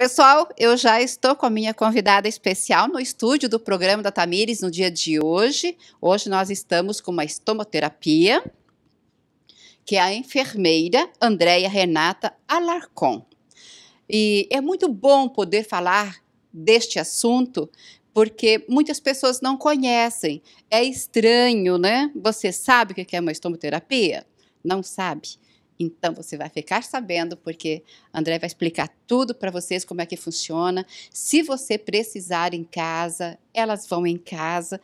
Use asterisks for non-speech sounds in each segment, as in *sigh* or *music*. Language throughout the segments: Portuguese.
Pessoal, eu já estou com a minha convidada especial no estúdio do programa da Tamires no dia de hoje. Hoje nós estamos com uma estomoterapia, que é a enfermeira Andréia Renata Alarcon. E é muito bom poder falar deste assunto, porque muitas pessoas não conhecem. É estranho, né? Você sabe o que é uma estomoterapia? Não sabe. Então você vai ficar sabendo, porque André vai explicar tudo para vocês como é que funciona. Se você precisar em casa, elas vão em casa.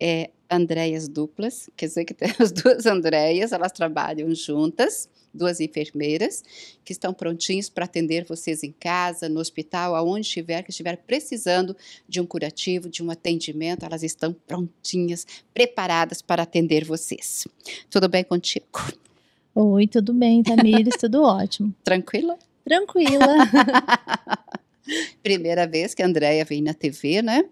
É, Andréias duplas, quer dizer que tem *laughs* as duas Andréias, elas trabalham juntas, duas enfermeiras, que estão prontinhas para atender vocês em casa, no hospital, aonde estiver, que estiver precisando de um curativo, de um atendimento, elas estão prontinhas, preparadas para atender vocês. Tudo bem contigo? Oi, tudo bem, Tamires? tudo *laughs* ótimo. Tranquila? Tranquila. *laughs* Primeira vez que a Andrea vem na TV, né?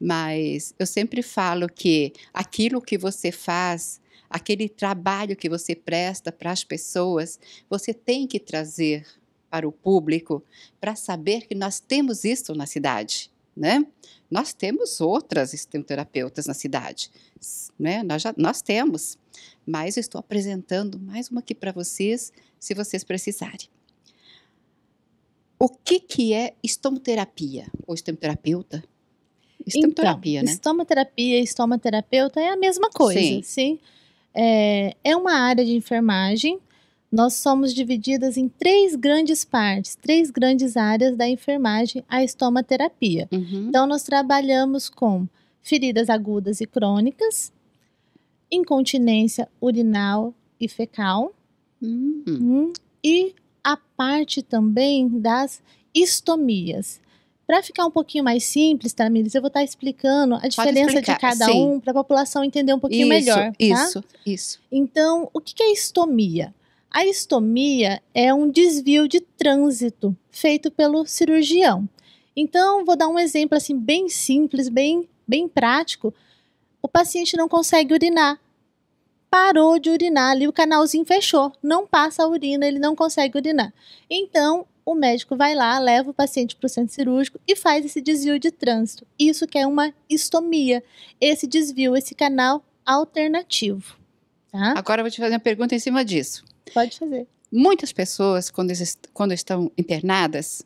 Mas eu sempre falo que aquilo que você faz, aquele trabalho que você presta para as pessoas, você tem que trazer para o público para saber que nós temos isso na cidade, né? Nós temos outras terapeutas na cidade, né? Nós, já, nós temos, mas eu estou apresentando mais uma aqui para vocês, se vocês precisarem. O que, que é estomoterapia ou estomoterapeuta? Estomoterapia, então, né? Estomoterapia e estomoterapeuta é a mesma coisa, sim. sim? É, é uma área de enfermagem. Nós somos divididas em três grandes partes, três grandes áreas da enfermagem a estomaterapia. Uhum. Então, nós trabalhamos com feridas agudas e crônicas, incontinência urinal e fecal. Uhum. Uhum. E a parte também das histomias. Para ficar um pouquinho mais simples, Tamires, eu vou estar tá explicando a diferença de cada sim. um para a população entender um pouquinho isso, melhor. Tá? Isso, isso. Então, o que é histomia? A histomia é um desvio de trânsito feito pelo cirurgião. Então, vou dar um exemplo assim bem simples, bem, bem prático. O paciente não consegue urinar, parou de urinar ali, o canalzinho fechou, não passa a urina, ele não consegue urinar. Então, o médico vai lá, leva o paciente para o centro cirúrgico e faz esse desvio de trânsito. Isso que é uma estomia, esse desvio, esse canal alternativo. Tá? Agora eu vou te fazer uma pergunta em cima disso. Pode fazer. Muitas pessoas, quando, quando estão internadas,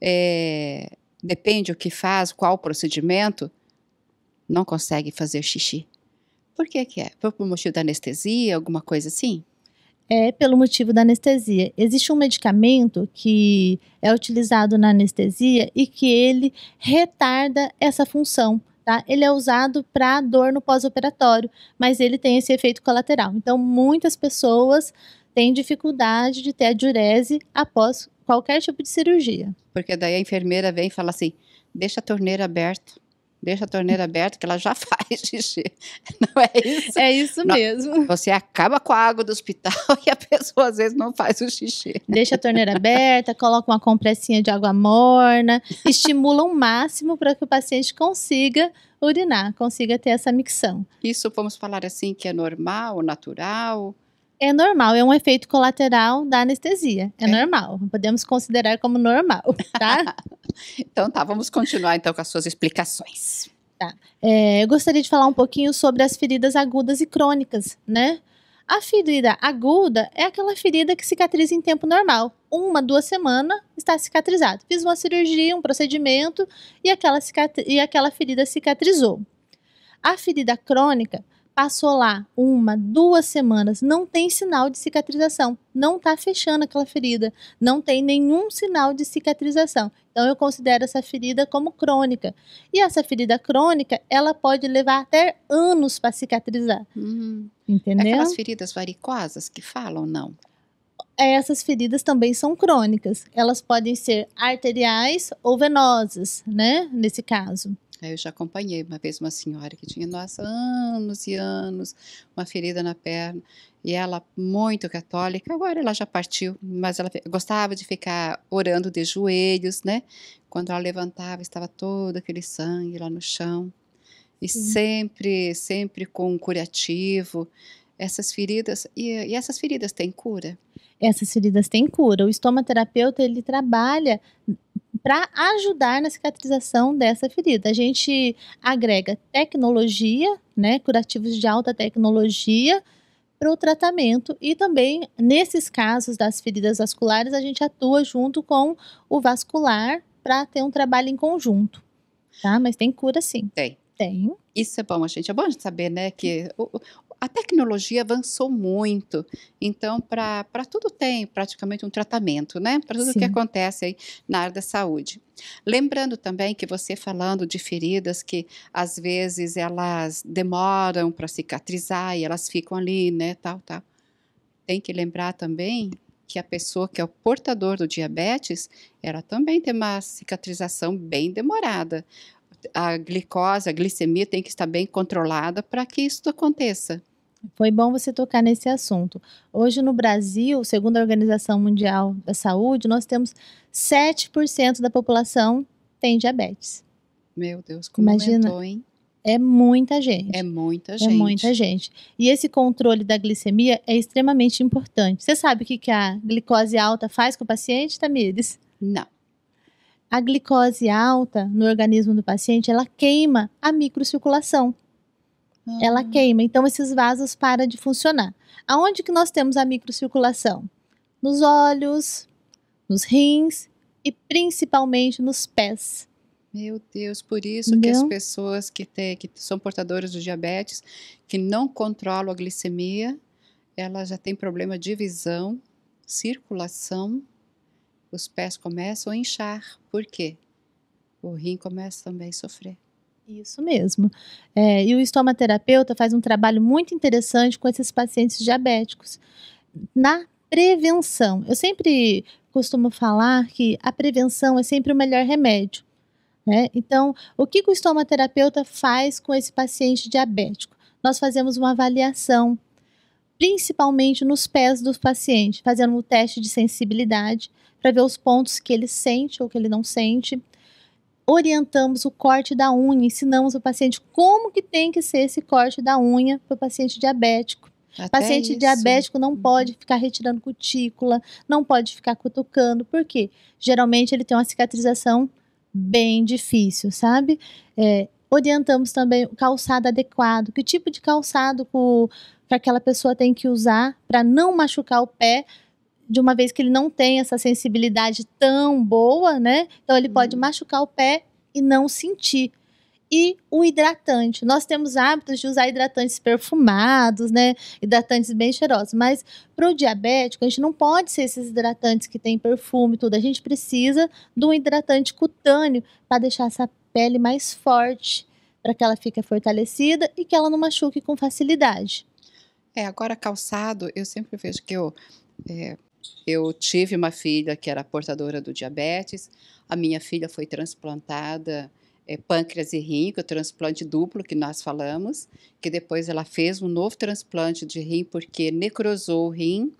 é, depende o que faz, qual procedimento, não consegue fazer xixi. Por que, que é? Por motivo da anestesia, alguma coisa assim? É pelo motivo da anestesia. Existe um medicamento que é utilizado na anestesia e que ele retarda essa função. Tá? Ele é usado para dor no pós-operatório, mas ele tem esse efeito colateral. Então, muitas pessoas têm dificuldade de ter a diurese após qualquer tipo de cirurgia. Porque daí a enfermeira vem e fala assim: deixa a torneira aberta, Deixa a torneira aberta que ela já *laughs* faz xixi. Não é isso? É isso não. mesmo. Você acaba com a água do hospital *laughs* e a pessoa às vezes não faz o xixi. Deixa a torneira aberta, coloca uma compressinha de água morna, estimula o um máximo para que o paciente consiga urinar, consiga ter essa micção. Isso vamos falar assim que é normal, natural? É normal, é um efeito colateral da anestesia. É, é. normal, podemos considerar como normal, tá? *laughs* Então tá, vamos continuar então com as suas explicações. Tá. É, eu gostaria de falar um pouquinho sobre as feridas agudas e crônicas, né? A ferida aguda é aquela ferida que cicatriza em tempo normal. Uma, duas semanas está cicatrizado. Fiz uma cirurgia, um procedimento e aquela, e aquela ferida cicatrizou. A ferida crônica passou lá uma, duas semanas, não tem sinal de cicatrização, não está fechando aquela ferida, não tem nenhum sinal de cicatrização. Então eu considero essa ferida como crônica. E essa ferida crônica, ela pode levar até anos para cicatrizar. Uhum. Entendeu? Aquelas feridas varicosas que falam, não? É, essas feridas também são crônicas. Elas podem ser arteriais ou venosas, né? Nesse caso. Né, eu já acompanhei uma vez uma senhora que tinha, nossa, anos e anos, uma ferida na perna, e ela muito católica, agora ela já partiu, mas ela gostava de ficar orando de joelhos, né? Quando ela levantava, estava todo aquele sangue lá no chão. E sempre, sempre com um curativo. Essas feridas, e, e essas feridas têm cura? Essas feridas têm cura. O estomaterapeuta, ele trabalha para ajudar na cicatrização dessa ferida. A gente agrega tecnologia, né, curativos de alta tecnologia para o tratamento e também nesses casos das feridas vasculares a gente atua junto com o vascular para ter um trabalho em conjunto. Tá? Mas tem cura sim. Tem. Tem. Isso é bom, gente. É bom a gente saber, né, que a tecnologia avançou muito. Então, para tudo tem praticamente um tratamento, né? Para tudo Sim. que acontece aí na área da saúde. Lembrando também que você falando de feridas que às vezes elas demoram para cicatrizar e elas ficam ali, né, tal, tal. Tem que lembrar também que a pessoa que é o portador do diabetes, ela também tem uma cicatrização bem demorada. A glicose, a glicemia tem que estar bem controlada para que isso aconteça. Foi bom você tocar nesse assunto. Hoje no Brasil, segundo a Organização Mundial da Saúde, nós temos 7% da população tem diabetes. Meu Deus, como Imagina, aumentou, hein? É muita gente. É muita é gente. É muita gente. E esse controle da glicemia é extremamente importante. Você sabe o que, a glicose alta faz com o paciente, Tamires? Não. A glicose alta no organismo do paciente, ela queima a microcirculação. Ela ah. queima, então esses vasos param de funcionar. Aonde que nós temos a microcirculação? Nos olhos, nos rins e principalmente nos pés. Meu Deus, por isso Entendeu? que as pessoas que, te, que são portadoras do diabetes, que não controlam a glicemia, ela já tem problema de visão, circulação, os pés começam a inchar. Por quê? O rim começa também a sofrer. Isso mesmo. É, e o estomaterapeuta faz um trabalho muito interessante com esses pacientes diabéticos na prevenção. Eu sempre costumo falar que a prevenção é sempre o melhor remédio. Né? Então, o que, que o estomaterapeuta faz com esse paciente diabético? Nós fazemos uma avaliação, principalmente nos pés do paciente, fazendo um teste de sensibilidade para ver os pontos que ele sente ou que ele não sente orientamos o corte da unha, ensinamos o paciente como que tem que ser esse corte da unha para o paciente diabético. Até paciente isso. diabético não uhum. pode ficar retirando cutícula, não pode ficar cutucando, porque geralmente ele tem uma cicatrização bem difícil, sabe? É, orientamos também o calçado adequado, que tipo de calçado que aquela pessoa tem que usar para não machucar o pé, de uma vez que ele não tem essa sensibilidade tão boa, né? Então ele uhum. pode machucar o pé e não sentir. E o hidratante. Nós temos hábitos de usar hidratantes perfumados, né? Hidratantes bem cheirosos. Mas para o diabético, a gente não pode ser esses hidratantes que tem perfume e tudo. A gente precisa de um hidratante cutâneo para deixar essa pele mais forte, para que ela fique fortalecida e que ela não machuque com facilidade. É, agora calçado, eu sempre vejo que eu é, eu tive uma filha que era portadora do diabetes, a minha filha foi transplantada é, pâncreas e rim, que é o transplante duplo que nós falamos, que depois ela fez um novo transplante de rim porque necrosou o rim,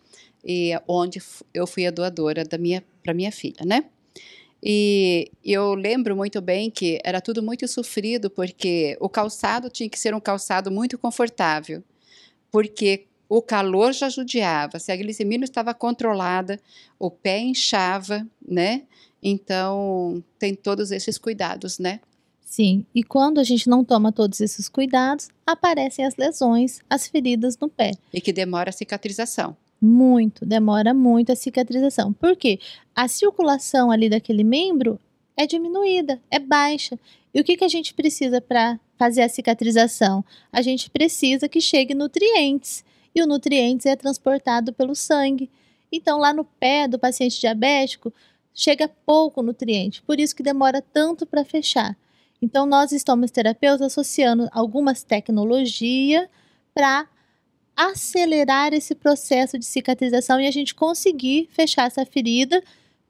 e é onde eu fui a doadora da minha para minha filha, né? E eu lembro muito bem que era tudo muito sofrido porque o calçado tinha que ser um calçado muito confortável, porque o calor já judiava, se a glicemia não estava controlada, o pé inchava, né? Então, tem todos esses cuidados, né? Sim, e quando a gente não toma todos esses cuidados, aparecem as lesões, as feridas no pé. E que demora a cicatrização. Muito, demora muito a cicatrização. Por quê? A circulação ali daquele membro é diminuída, é baixa. E o que, que a gente precisa para fazer a cicatrização? A gente precisa que chegue nutrientes e o nutrientes é transportado pelo sangue. Então, lá no pé do paciente diabético, chega pouco nutriente, por isso que demora tanto para fechar. Então, nós estamos terapeutas associando algumas tecnologias para acelerar esse processo de cicatrização e a gente conseguir fechar essa ferida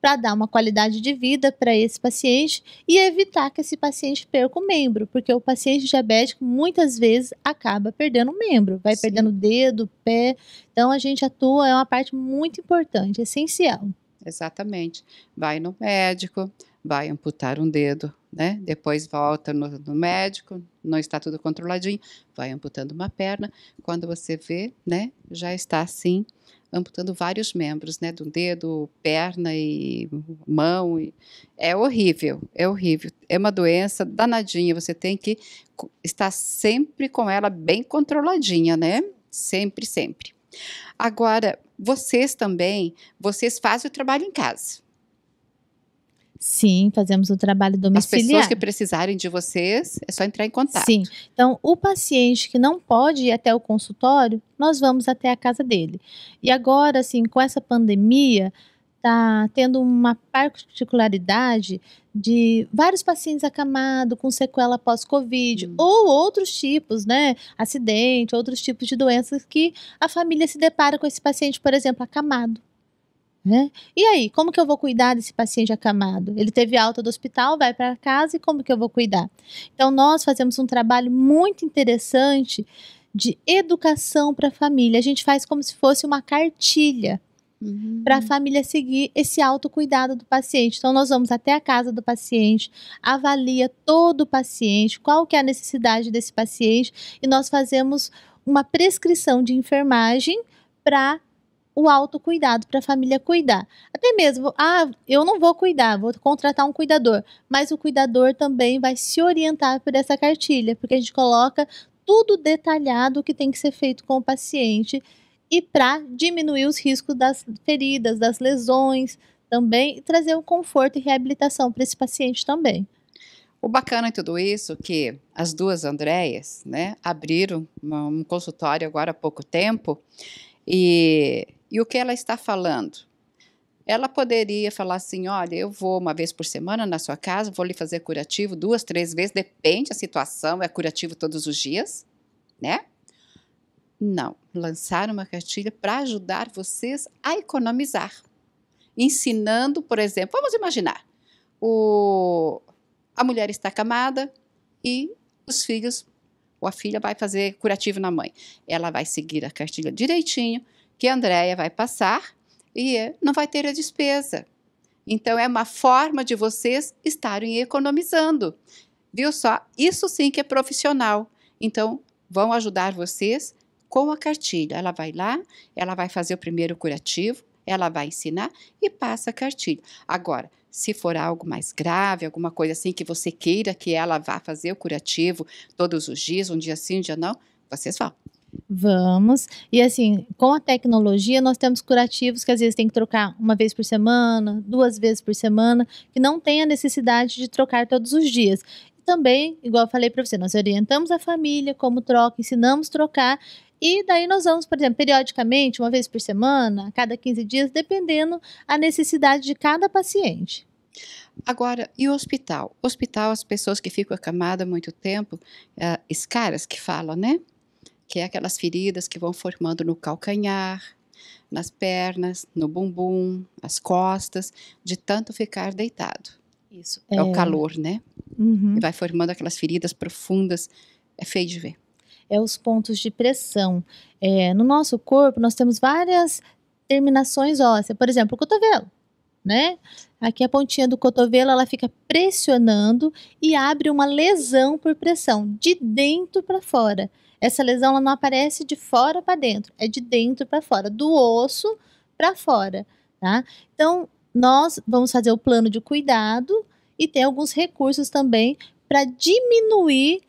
para dar uma qualidade de vida para esse paciente e evitar que esse paciente perca o membro, porque o paciente diabético muitas vezes acaba perdendo o membro, vai Sim. perdendo o dedo, o pé. Então a gente atua, é uma parte muito importante, essencial. Exatamente. Vai no médico, vai amputar um dedo, né? Depois volta no, no, médico, não está tudo controladinho, vai amputando uma perna. Quando você vê, né? Já está assim amputando vários membros, né? Do dedo, perna e mão. E... É horrível, é horrível. É uma doença danadinha. Você tem que estar sempre com ela bem controladinha, né? Sempre, sempre. Agora, vocês também, vocês fazem o trabalho em casa. Sim, fazemos o trabalho domiciliar. As pessoas que precisarem de vocês, é só entrar em contato. Sim. Então, o paciente que não pode ir até o consultório, nós vamos até a casa dele. E agora, assim, com essa pandemia, está tendo uma particularidade de vários pacientes acamados com sequela pós-Covid hum. ou outros tipos, né? Acidente, outros tipos de doenças que a família se depara com esse paciente, por exemplo, acamado. Né? E aí, como que eu vou cuidar desse paciente acamado? Ele teve alta do hospital, vai para casa e como que eu vou cuidar? Então, nós fazemos um trabalho muito interessante de educação para a família. A gente faz como se fosse uma cartilha Uhum. para a família seguir esse autocuidado do paciente. Então, nós vamos até a casa do paciente, avalia todo o paciente, qual que é a necessidade desse paciente, e nós fazemos uma prescrição de enfermagem para o autocuidado para a família cuidar. Até mesmo, ah, eu não vou cuidar, vou contratar um cuidador, mas o cuidador também vai se orientar por essa cartilha, porque a gente coloca tudo detalhado que tem que ser feito com o paciente e para diminuir os riscos das feridas, das lesões, também e trazer um conforto e reabilitação para esse paciente também. O bacana em tudo isso é que as duas Andréias, né, abriram um consultório agora há pouco tempo e e o que ela está falando? Ela poderia falar assim: olha, eu vou uma vez por semana na sua casa, vou lhe fazer curativo duas, três vezes, depende da situação, é curativo todos os dias, né? Não, lançar uma cartilha para ajudar vocês a economizar. Ensinando, por exemplo, vamos imaginar, o, a mulher está camada e os filhos, ou a filha vai fazer curativo na mãe. Ela vai seguir a cartilha direitinho, que a Andrea vai passar e não vai ter a despesa. Então é uma forma de vocês estarem economizando. Viu só? Isso sim que é profissional. Então vão ajudar vocês com a cartilha. Ela vai lá, ela vai fazer o primeiro curativo, ela vai ensinar e passa a cartilha. Agora, se for algo mais grave, alguma coisa assim que você queira que ela vá fazer o curativo todos os dias, um dia sim, um dia não, vocês vão. Vamos. E assim, com a tecnologia, nós temos curativos que às vezes tem que trocar uma vez por semana, duas vezes por semana, que não tem a necessidade de trocar todos os dias. E também, igual eu falei para você, nós orientamos a família como troca, ensinamos trocar. E daí nós vamos, por exemplo, periodicamente, uma vez por semana, a cada 15 dias, dependendo a necessidade de cada paciente. Agora, e o hospital? Hospital, as pessoas que ficam acamadas muito tempo, uh, escaras que falam, né? que é aquelas feridas que vão formando no calcanhar, nas pernas, no bumbum, as costas, de tanto ficar deitado. Isso. É, é o calor, né? Uhum. E vai formando aquelas feridas profundas. É feio de ver. É os pontos de pressão. É, no nosso corpo, nós temos várias terminações ósseas. Por exemplo, o cotovelo, né? Aqui a pontinha do cotovelo, ela fica pressionando e abre uma lesão por pressão, de dentro para fora. Essa lesão ela não aparece de fora para dentro, é de dentro para fora, do osso para fora, tá? Então, nós vamos fazer o plano de cuidado e tem alguns recursos também para diminuir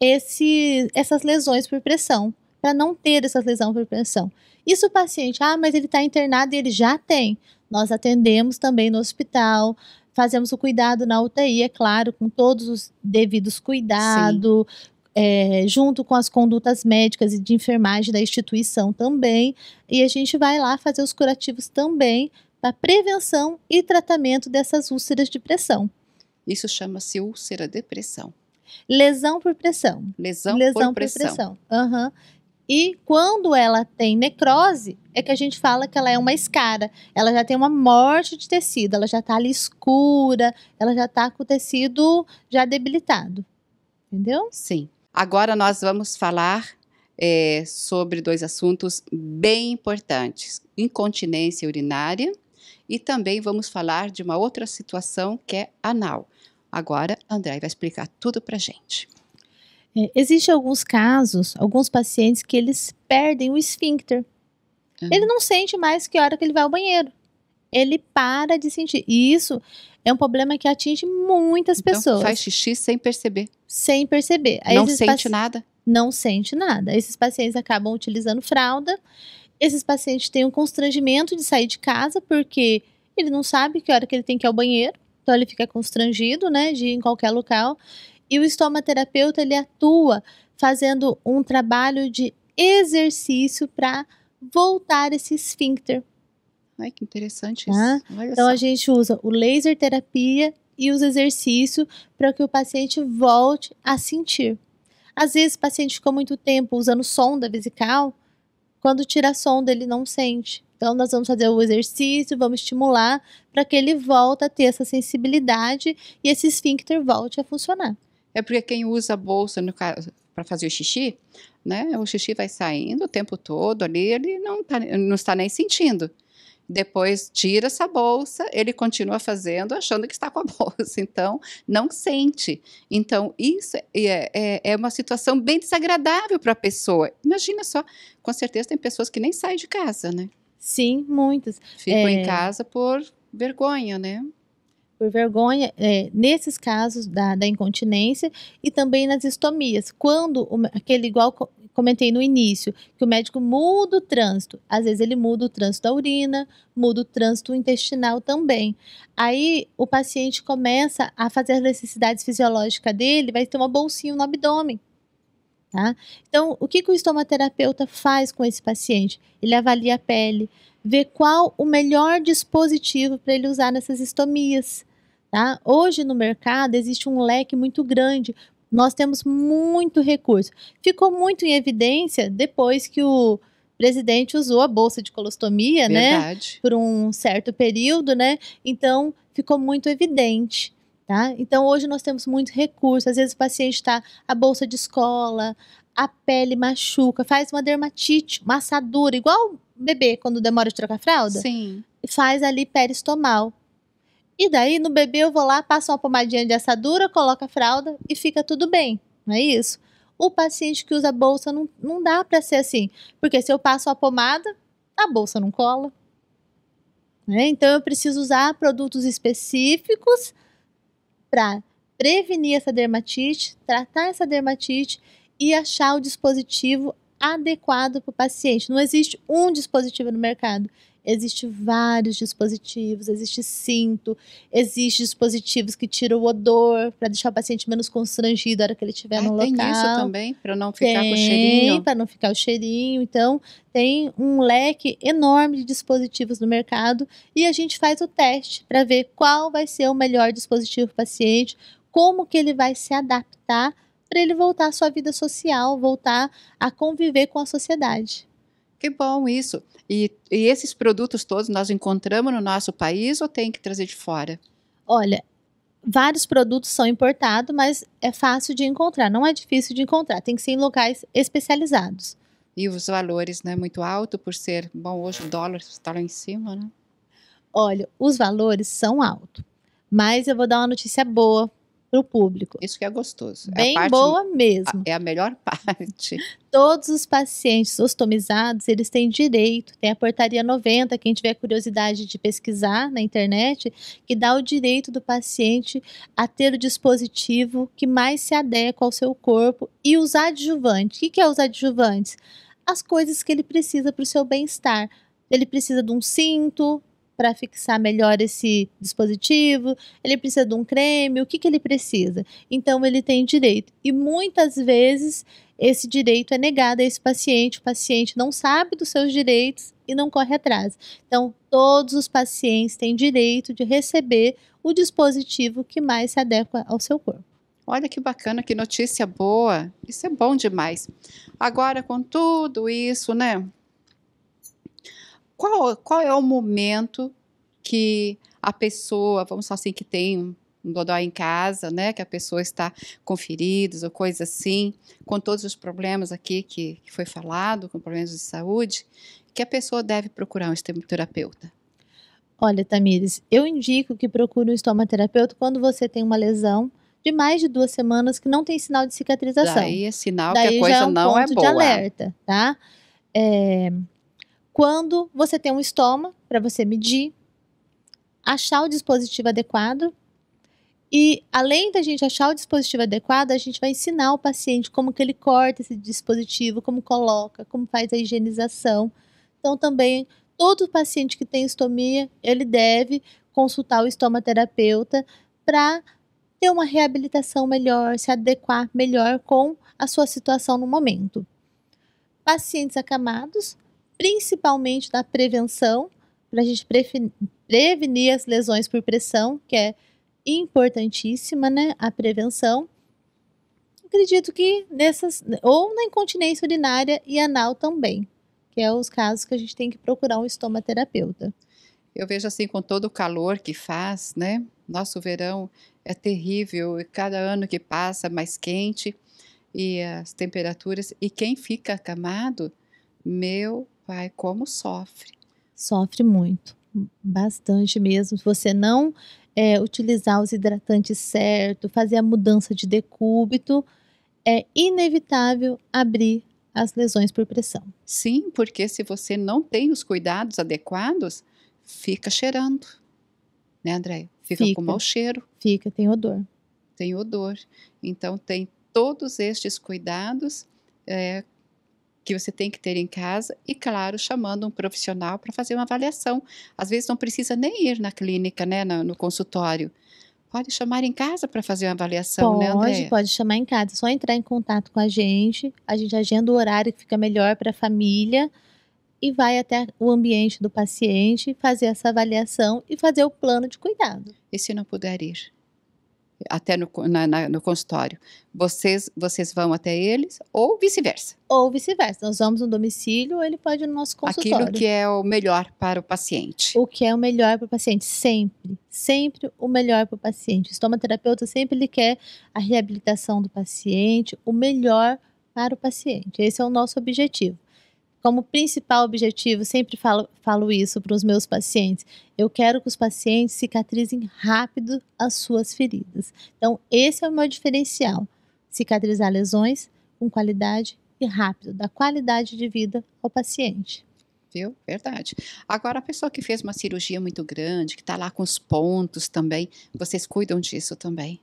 esse, essas lesões por pressão, para não ter essas lesões por pressão. Isso o paciente, ah, mas ele está internado e ele já tem. Nós atendemos também no hospital, fazemos o cuidado na UTI, é claro, com todos os devidos cuidados, é, junto com as condutas médicas e de enfermagem da instituição também. E a gente vai lá fazer os curativos também para prevenção e tratamento dessas úlceras de pressão. Isso chama-se úlcera de pressão. Lesão por pressão. Lesão, Lesão por, pressão. Por pressão. Uhum. E quando ela tem necrose, é que a gente fala que ela é uma escara. Ela já tem uma morte de tecido, ela já está ali escura, ela já está com o tecido já debilitado. Entendeu? Sim. Agora nós vamos falar é, sobre dois assuntos bem importantes: incontinência urinária e também vamos falar de uma outra situação que é anal. Agora, André vai explicar tudo para gente. É, Existem alguns casos, alguns pacientes que eles perdem o esfíncter. Uhum. Ele não sente mais que hora que ele vai ao banheiro. Ele para de sentir. E isso é um problema que atinge muitas então, pessoas. Faz xixi sem perceber sem perceber. Aí não sente nada? Não sente nada. Esses pacientes acabam utilizando fralda. Esses pacientes têm um constrangimento de sair de casa porque ele não sabe que hora que ele tem que ir ao banheiro. Então ele fica constrangido, né, de ir em qualquer local. E o estomaterapeuta ele atua fazendo um trabalho de exercício para voltar esse esfíncter. Ai, que interessante tá? isso. Ah, então só. a gente usa o laser terapia e os exercícios para que o paciente volte a sentir. Às vezes o paciente ficou muito tempo usando sonda vesical, quando tira a sonda ele não sente. Então nós vamos fazer o exercício, vamos estimular para que ele volte a ter essa sensibilidade e esse esfíncter volte a funcionar. É porque quem usa a bolsa no caso para fazer o xixi, né? O xixi vai saindo o tempo todo ali, ele não, tá, não está nem sentindo depois tira essa bolsa, ele continua fazendo, achando que está com a *laughs* bolsa. Então, não sente. Então, isso é, é, é, é uma situação bem desagradável para a pessoa. Imagina só, com certeza tem pessoas que nem saem de casa, né? Sim, muitas. Ficam é... em casa por vergonha, né? por vergonha, é, nesses casos da, da, incontinência e também nas estomias. Quando o, aquele igual comentei no início, que o médico muda o trânsito. Às vezes ele muda o trânsito da urina, muda o trânsito intestinal também. Aí o paciente começa a fazer as necessidades fisiológicas dele, vai ter uma bolsinha no abdômen. Tá? Então, o que, que o estomaterapeuta faz com esse paciente? Ele avalia a pele, vê qual o melhor dispositivo para ele usar nessas estomias. Tá? Hoje no mercado existe um leque muito grande. Nós temos muito recurso. Ficou muito em evidência depois que o presidente usou a bolsa de colostomia, né, Verdade. né? Por um certo período, né? Então, ficou muito evidente. Tá? Então, hoje nós temos muitos recursos. Às vezes, o paciente está a bolsa de escola, a pele machuca, faz uma dermatite, uma assadura, igual bebê quando demora de trocar fralda. Sim. Faz ali peristomal. E daí no bebê eu vou lá, passo uma pomadinha de assadura, coloco a fralda e fica tudo bem, não é isso? O paciente que usa bolsa não, não dá para ser assim, porque se eu passo a pomada, a bolsa não cola. Né? Então eu preciso usar produtos específicos para prevenir essa dermatite, tratar essa dermatite e achar o dispositivo adequado para o paciente. Não existe um dispositivo no mercado. Existem vários dispositivos, existe cinto, existem dispositivos que tiram o odor para deixar o paciente menos constrangido na hora que ele estiver ah, no tem local. Tem isso também, para não ficar tem, com o cheirinho. Para não ficar o cheirinho. Então, tem um leque enorme de dispositivos no mercado e a gente faz o teste para ver qual vai ser o melhor dispositivo para o paciente, como que ele vai se adaptar para ele voltar à sua vida social, voltar a conviver com a sociedade. Que bom isso. E, e esses produtos todos nós encontramos no nosso país ou tem que trazer de fora? Olha, vários produtos são importados, mas é fácil de encontrar, não é difícil de encontrar, tem que ser em locais especializados. E os valores, né, muito alto por ser, bom, hoje o dólar está lá em cima, né? Olha, os valores são altos, mas eu vou dar uma notícia boa para o público. Isso que é gostoso. É Bem é boa mesmo. É a melhor parte. *laughs* Todos os pacientes ostomizados, eles têm direito, tem a portaria 90, quem tiver curiosidade de pesquisar na internet, que dá o direito do paciente a ter o dispositivo que mais se adequa ao seu corpo e os adjuvantes. O que é os adjuvantes? As coisas que ele precisa para o seu bem-estar. Ele precisa de um cinto, para fixar melhor esse dispositivo, ele precisa de um creme, o que, que ele precisa. Então, ele tem direito. E muitas vezes esse direito é negado a esse paciente, o paciente não sabe dos seus direitos e não corre atrás. Então, todos os pacientes têm direito de receber o dispositivo que mais se adequa ao seu corpo. Olha que bacana, que notícia boa. Isso é bom demais. Agora, com tudo isso, né? qual, qual é o momento que a pessoa, vamos falar assim, que tem um, um dodó em casa, né, que a pessoa está com feridos ou coisa assim, com todos os problemas aqui que, que foi falado, com problemas de saúde, que a pessoa deve procurar um estomaterapeuta? Olha, Tamires, eu indico que procure um estomaterapeuta quando você tem uma lesão de mais de duas semanas que não tem sinal de cicatrização. Daí é sinal Daí que a é coisa é um não é boa. De alerta, tá? É, quando você tem um estoma para você medir, achar o dispositivo adequado. E além da gente achar o dispositivo adequado, a gente vai ensinar o paciente como que ele corta esse dispositivo, como coloca, como faz a higienização. Então também todo paciente que tem estomia, ele deve consultar o estomaterapeuta para ter uma reabilitação melhor, se adequar melhor com a sua situação no momento. Pacientes acamados, principalmente da prevenção, para a gente prevenir as lesões por pressão, que é importantíssima, né? A prevenção. Acredito que nessas, ou na incontinência urinária e anal também, que é os casos que a gente tem que procurar um estomaterapeuta. Eu vejo assim, com todo o calor que faz, né? Nosso verão é terrível, e cada ano que passa mais quente e as temperaturas. E quem fica acamado, meu pai, como sofre. Sofre muito, bastante mesmo. Se você não é, utilizar os hidratantes certo, fazer a mudança de decúbito, é inevitável abrir as lesões por pressão. Sim, porque se você não tem os cuidados adequados, fica cheirando, né, André? Fica, fica com mau cheiro. Fica, tem odor. Tem odor. Então, tem todos estes cuidados é, que você tem que ter em casa e, claro, chamando um profissional para fazer uma avaliação. Às vezes não precisa nem ir na clínica, né, no, no consultório. Pode chamar em casa para fazer uma avaliação, né, pode, né, André? Pode chamar em casa. só entrar em contato com a gente, a gente agenda o horário que fica melhor para a família e vai até o ambiente do paciente fazer essa avaliação e fazer o plano de cuidado. E se não puder ir? até no, na, na, no consultório. Vocês, vocês vão até eles ou vice-versa? Ou vice-versa. Nós vamos no domicílio, ele pode ir no nosso consultório. Aquilo que é o melhor para o paciente. O que é o melhor para o paciente, sempre. Sempre o melhor para o paciente. O estomaterapeuta sempre ele quer a reabilitação do paciente, o melhor para o paciente. Esse é o nosso objetivo como principal objetivo, sempre falo, falo isso para os meus pacientes, eu quero que os pacientes cicatrizem rápido as suas feridas. Então, esse é o meu diferencial: cicatrizar lesões com qualidade e rápido, da qualidade de vida ao paciente. Viu? Verdade. Agora, a pessoa que fez uma cirurgia muito grande, que está lá com os pontos também, vocês cuidam disso também?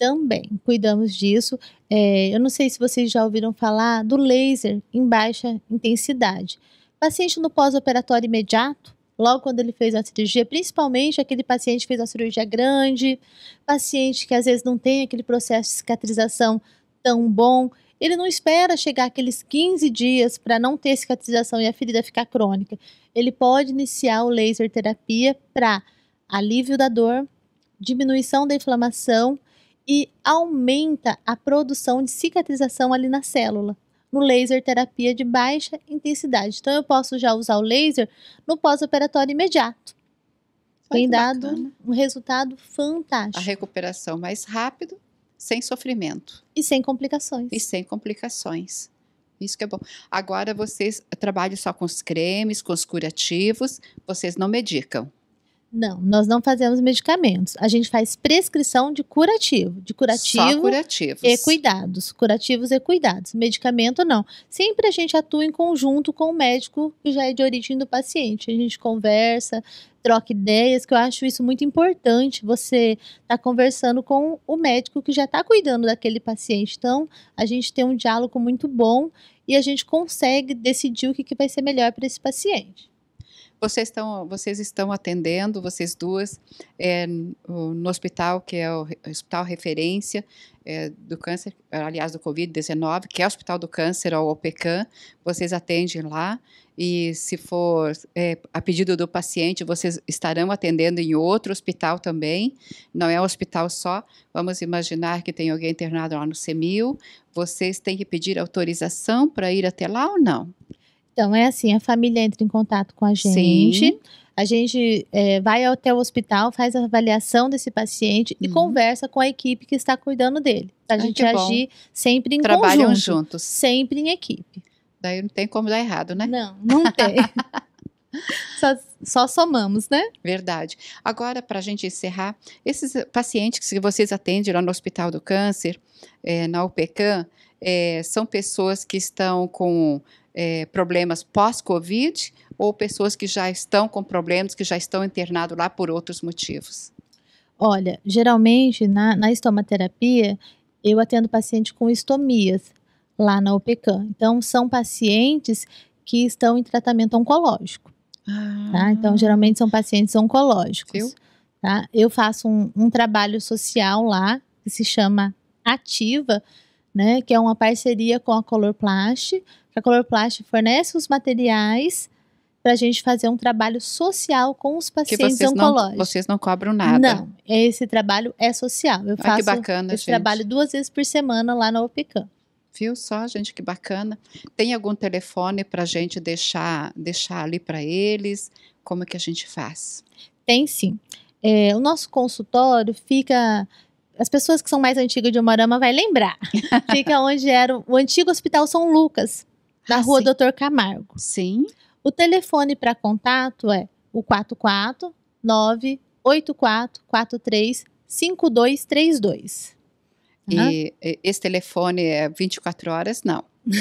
também cuidamos disso. É, eu não sei se vocês já ouviram falar do laser em baixa intensidade. Paciente no pós-operatório imediato, logo quando ele fez a cirurgia, principalmente aquele paciente que fez a cirurgia grande, paciente que às vezes não tem aquele processo de cicatrização tão bom, ele não espera chegar aqueles 15 dias para não ter cicatrização e a ferida ficar crônica. Ele pode iniciar o laser terapia para alívio da dor, diminuição da inflamação e aumenta a produção de cicatrização ali na célula. No laser terapia de baixa intensidade. Então eu posso já usar o laser no pós-operatório imediato. Tem dado bacana. um resultado fantástico. A recuperação mais rápido, sem sofrimento. E sem complicações. E sem complicações. Isso que é bom. Agora vocês trabalham só com os cremes, com os curativos, vocês não medicam. Não, nós não fazemos medicamentos. A gente faz prescrição de curativo, de curativo Só curativos. e cuidados, curativos e cuidados. Medicamento não. Sempre a gente atua em conjunto com o médico que já é de origem do paciente. A gente conversa, troca ideias, que eu acho isso muito importante. Você está conversando com o médico que já está cuidando daquele paciente. Então, a gente tem um diálogo muito bom e a gente consegue decidir o que, que vai ser melhor para esse paciente. Vocês estão, vocês estão atendendo, vocês duas, é, no hospital, que é o hospital referência é, do câncer, aliás, do Covid-19, que é o Hospital do Câncer, ou OPECAM, vocês atendem lá, e se for é, a pedido do paciente, vocês estarão atendendo em outro hospital também, não é um hospital só, vamos imaginar que tem alguém internado lá no CEMIL, vocês têm que pedir autorização para ir até lá ou não? Não então, é assim: a família entra em contato com a gente. Sim. A gente é, vai até o hospital, faz a avaliação desse paciente uhum. e conversa com a equipe que está cuidando dele. A Ai, gente agir sempre em Trabalham conjunto, juntos. Sempre em equipe. Daí não tem como dar errado, né? Não, não tem. *laughs* só, só, somamos, né? Verdade. Agora, para a gente encerrar, esses pacientes que vocês atendem lá no Hospital do Câncer, é, na UPCAM, é, são pessoas que estão com é, problemas pós-Covid ou pessoas que já estão com problemas, que já estão internados lá por outros motivos? Olha, geralmente na, na estomaterapia eu atendo paciente com estomias lá na OPECAM. Então, são pacientes que estão em tratamento oncológico. Tá? Ah. Tá? Então, geralmente são pacientes oncológicos. Tá? Eu faço um, um trabalho social lá que se chama Ativa, né, que é uma parceria com a Colorplast, que a Colorplast fornece os materiais para a gente fazer um trabalho social com os pacientes vocês oncológicos. Não, vocês não cobram nada. Não, esse trabalho é social. Eu ah, faço que bacana, esse gente. trabalho duas vezes por semana lá na OPICAM. Viu só, gente, que bacana. Tem algum telefone para a gente deixar, deixar ali para eles? Como é que a gente faz? Tem sim. É, o nosso consultório fica as pessoas que são mais antigas de Umarama vai lembrar. *laughs* Fica onde era o antigo Hospital São Lucas, na ah, rua sim. Doutor Camargo. Sim. O telefone para contato é o 44 8443 5232. E esse telefone é 24 horas? Não. *laughs*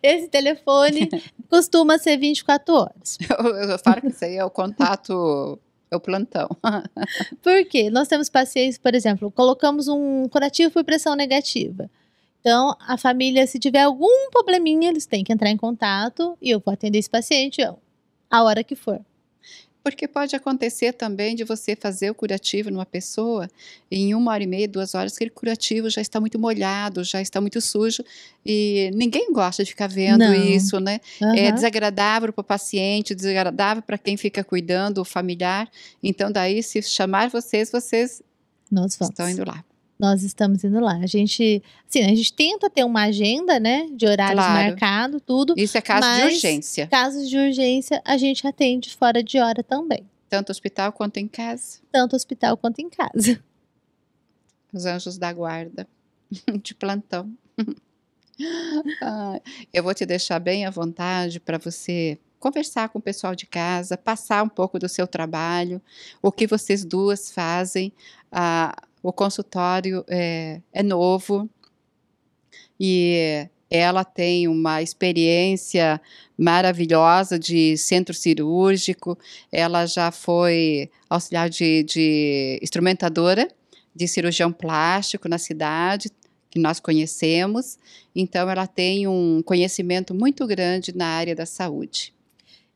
esse telefone *laughs* costuma ser 24 horas. eu, eu falo que isso aí é o contato é o plantão. *laughs* por quê? Nós temos pacientes, por exemplo, colocamos um curativo por pressão negativa. Então, a família, se tiver algum probleminha, eles têm que entrar em contato e eu vou atender esse paciente a hora que for. Porque pode acontecer também de você fazer o curativo numa pessoa em uma hora e meia, duas horas, que o curativo já está muito molhado, já está muito sujo e ninguém gosta de ficar vendo Não. isso, né? Uhum. É desagradável para o paciente, desagradável para quem fica cuidando, o familiar. Então, daí, se chamar vocês, vocês Nós vamos. estão indo lá nós estamos indo lá. A gente, assim, a gente tenta ter uma agenda, né, de horários claro. marcado, tudo. Isso é caso de urgência. Casos de urgência a gente atende fora de hora também. Tanto hospital quanto em casa. Tanto hospital quanto em casa. *laughs* Os anjos da guarda *laughs* de plantão. *laughs* Ah, eu vou te deixar bem à vontade para você conversar com o pessoal de casa, passar um pouco do seu trabalho, o que vocês duas fazem. Ah, o consultório é, é novo e ela tem uma experiência maravilhosa de centro cirúrgico, ela já foi auxiliar de, de instrumentadora de cirurgião plástico na cidade, que nós conhecemos, então ela tem um conhecimento muito grande na área da saúde.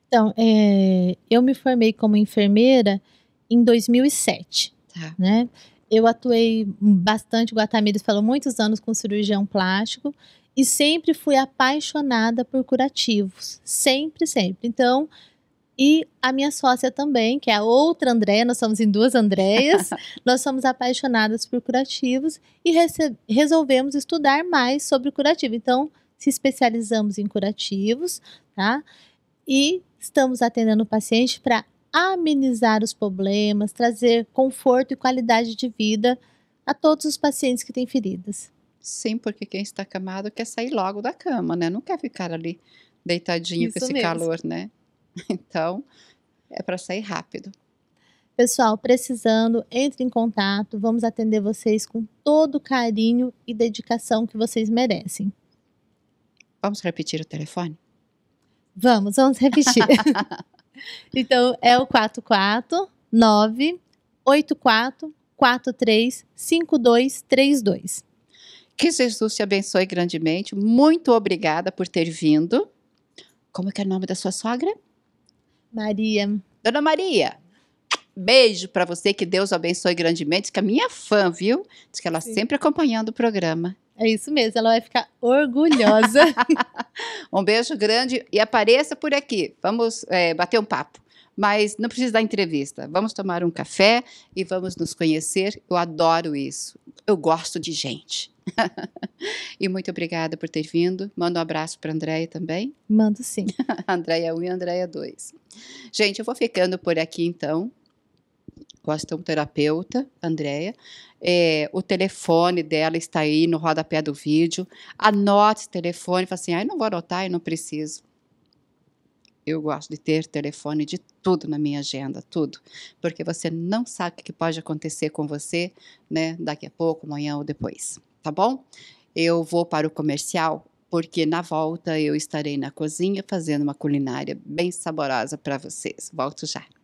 Então, é, eu me formei como enfermeira em 2007, tá. né? eu atuei bastante, Guatamires falou, muitos anos com cirurgião plástico e sempre fui apaixonada por curativos, sempre, sempre. Então, e a minha sócia também, que é a outra Andréia, nós somos em duas Andréias, *laughs* nós somos apaixonadas por curativos e resolvemos estudar mais sobre curativo. Então, se especializamos em curativos, tá? E estamos atendendo o paciente para amenizar os problemas, trazer conforto e qualidade de vida a todos os pacientes que têm feridas. Sim, porque quem está camado quer sair logo da cama, né? Não quer ficar ali deitadinho Isso com esse mesmo. calor, né? *laughs* Então, é para sair rápido. Pessoal, precisando, entre em contato. Vamos atender vocês com todo o carinho e dedicação que vocês merecem. Vamos repetir o telefone? Vamos, vamos repetir. *laughs* Então é o 449 8443 5232. Que Jesus te abençoe grandemente. Muito obrigada por ter vindo. Como é que é o nome da sua sogra? Maria. Dona Maria. Beijo para você, que Deus abençoe grandemente. Que a é minha fã, viu? Diz que ela Sim. sempre acompanhando o programa. É isso mesmo, ela vai ficar orgulhosa. *laughs* um beijo grande e apareça por aqui. Vamos é, bater um papo. Mas não precisa dar entrevista. Vamos tomar um café e vamos nos conhecer. Eu adoro isso. Eu gosto de gente. *laughs* e muito obrigada por ter vindo. Manda um abraço para a Andréia também. Mando sim. *laughs* Andréia 1 e Andréia 2. Gente, eu vou ficando por aqui então. É terapeuta, Andréia. É, o telefone dela está aí no rodapé do vídeo. Anote o telefone. Fala assim, ah, eu não vou anotar, eu não preciso. Eu gosto de ter telefone de tudo na minha agenda, tudo. Porque você não sabe o que pode acontecer com você, né? Daqui a pouco, amanhã ou depois, tá bom? Eu vou para o comercial, porque na volta eu estarei na cozinha fazendo uma culinária bem saborosa para vocês. Volto já.